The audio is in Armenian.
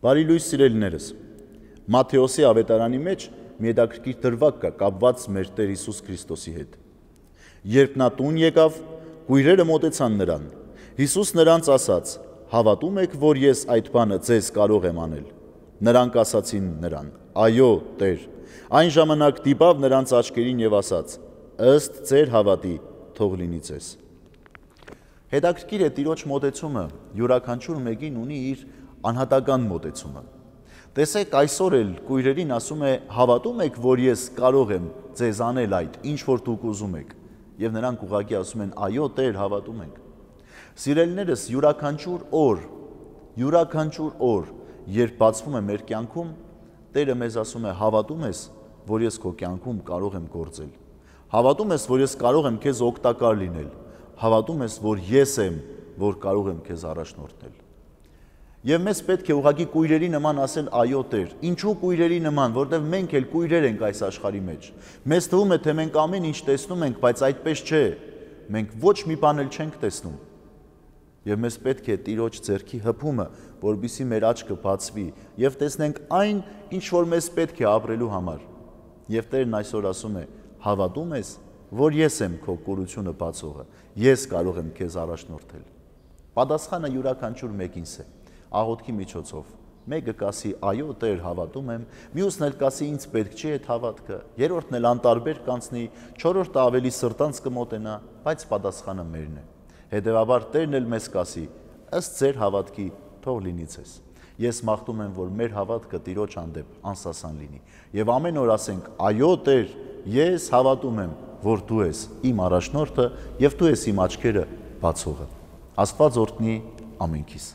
Բարի լույս սիրելիներս։ Մատթեոսի ավետարանի մեջ մի հետաքրքիր դրվակ կա կապված մեր Տեր Հիսուս Քրիստոսի հետ։ Երբ նա տուն եկավ, գույրերը մոտեցան նրան։ Հիսուս նրանց ասաց. «Հավատում եք, որ ես այդ բանը ձեզ կարող եմ անել»։ Նրանք ասացին նրան. «Այո, Տեր»։ Այն ժամանակ դիպավ նրանց աչքերին եւ ասաց. «Ըստ ձեր հավատի, թող լինի ձեզ»։ Հետաքրքիր է Տիրոջ մոտեցումը յուրաքանչյուր մեկին ունի իր անհատական մոտեցումը։ Տեսեք, այսօր էլ քույրերին ասում է հավատում եք, որ ես կարող եմ ձեզ անել այդ, ինչ որ դուք ուզում եք։ Եվ նրանք ուղակի ասում են, այո, Տեր, հավատում ենք։ Սիրելիներս, յուրաքանչյուր օր, յուրաքանչյուր օր, երբ բացվում է մեր կյանքում, Տերը մեզ ասում է, հավատում ես, որ ես քո կյանքում կարող եմ գործել։ Հավատում ես, որ ես կարող եմ քեզ օգտակար լինել։ Հավատում ես, որ ես եմ, որ կարող եմ քեզ առաջնորդել։ Եվ մեզ պետք է ուղղակի կույրերի նման ասել այո Տեր։ Ինչու կույրերի նման, որտեղ մենք էլ կույրեր ենք այս աշխարհի մեջ։ Մեզ թվում է, թե մենք ամեն ինչ տեսնում ենք, բայց այդպես չէ։ Մենք ոչ մի բան էլ չենք տեսնում։ Եվ մեզ պետք է Տիրոջ ձեռքի հպումը, որբիսի մեր աչքը բացվի եւ տեսնենք այն, ինչ որ մեզ պետք է ապրելու համար։ Եվ Տերն այսօր ասում է. հավատում ես, որ ես եմ քո կորությունը բացողը։ Ես կարող եմ քեզ առաջնորդել։ Պատասխանը յուրաքանչյուր մեկինս է։ մեկ աղոտքի միջոցով։ Մեկը կասի, այո, Տեր, հավատում եմ, մյուսն էլ կասի, ինձ պետք չի այդ հավատքը, երրորդն էլ անտարբեր կանցնի, չորրորդը ավելի սրտանց կմոտենա, բայց պատասխանը մերն է։ Հետևաբար Տերն էլ մեզ կասի, ըստ ձեր հավատքի թող լինի ցես։ Ես մաղթում եմ, որ մեր հավատքը Տիրոջ հանդեպ անսասան լինի եւ ամեն օր ասենք, այո, Տեր, ես հավատում եմ, որ դու ես իմ առաջնորդը եւ դու ես իմ աչքերը բացողը։ Աստված օրհնի ամենքիս։